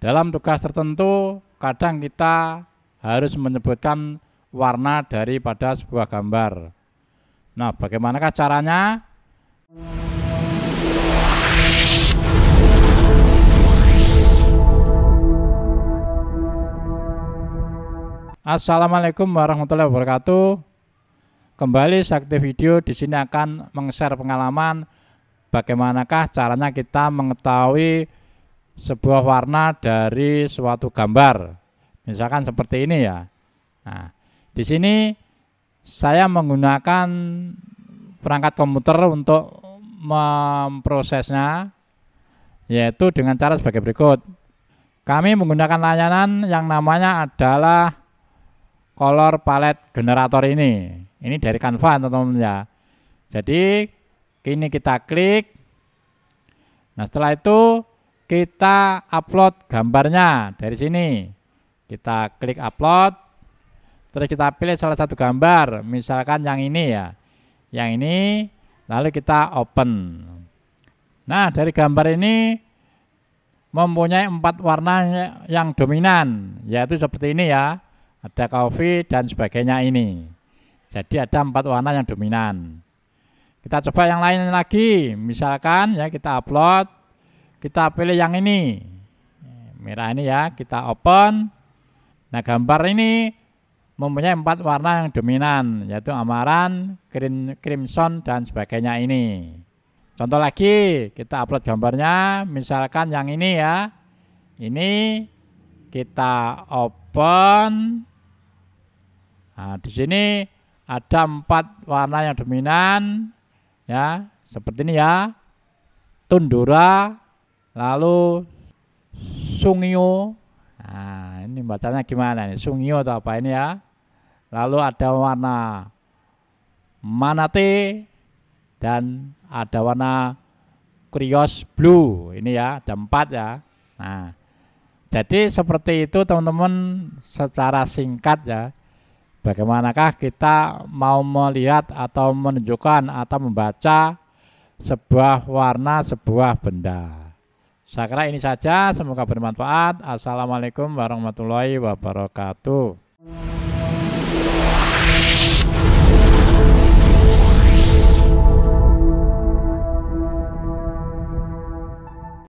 Dalam tugas tertentu, kadang kita harus menyebutkan warna daripada sebuah gambar. Nah, bagaimanakah caranya? Assalamualaikum warahmatullahi wabarakatuh. Kembali Sakti Video di sini akan meng-share pengalaman bagaimanakah caranya kita mengetahui sebuah warna dari suatu gambar. Misalkan seperti ini ya. Nah, di sini saya menggunakan perangkat komputer untuk memprosesnya yaitu dengan cara sebagai berikut. Kami menggunakan layanan yang namanya adalah color palette generator ini. Ini dari Canva teman-teman ya. Jadi kini kita klik. Nah, setelah itu kita upload gambarnya dari sini. Kita klik upload, terus kita pilih salah satu gambar, misalkan yang ini ya. Yang ini, lalu kita open. Nah, dari gambar ini mempunyai empat warna yang dominan, yaitu seperti ini ya. Ada coffee dan sebagainya ini. Jadi ada empat warna yang dominan. Kita coba yang lain lagi, misalkan ya kita upload kita pilih yang ini. Merah ini ya, kita open. Nah, gambar ini mempunyai empat warna yang dominan, yaitu amaran, green, crimson, dan sebagainya ini. Contoh lagi, kita upload gambarnya, misalkan yang ini ya. Ini kita open. Nah, di sini ada empat warna yang dominan, ya seperti ini ya tundura Lalu Sungyo. Nah, ini bacanya gimana nih? Sungyo atau apa ini ya? Lalu ada warna manate dan ada warna krios blue. Ini ya, ada empat ya. Nah, jadi seperti itu teman-teman secara singkat ya. Bagaimanakah kita mau melihat atau menunjukkan atau membaca sebuah warna sebuah benda? Saya kira ini saja, semoga bermanfaat. Assalamualaikum warahmatullahi wabarakatuh.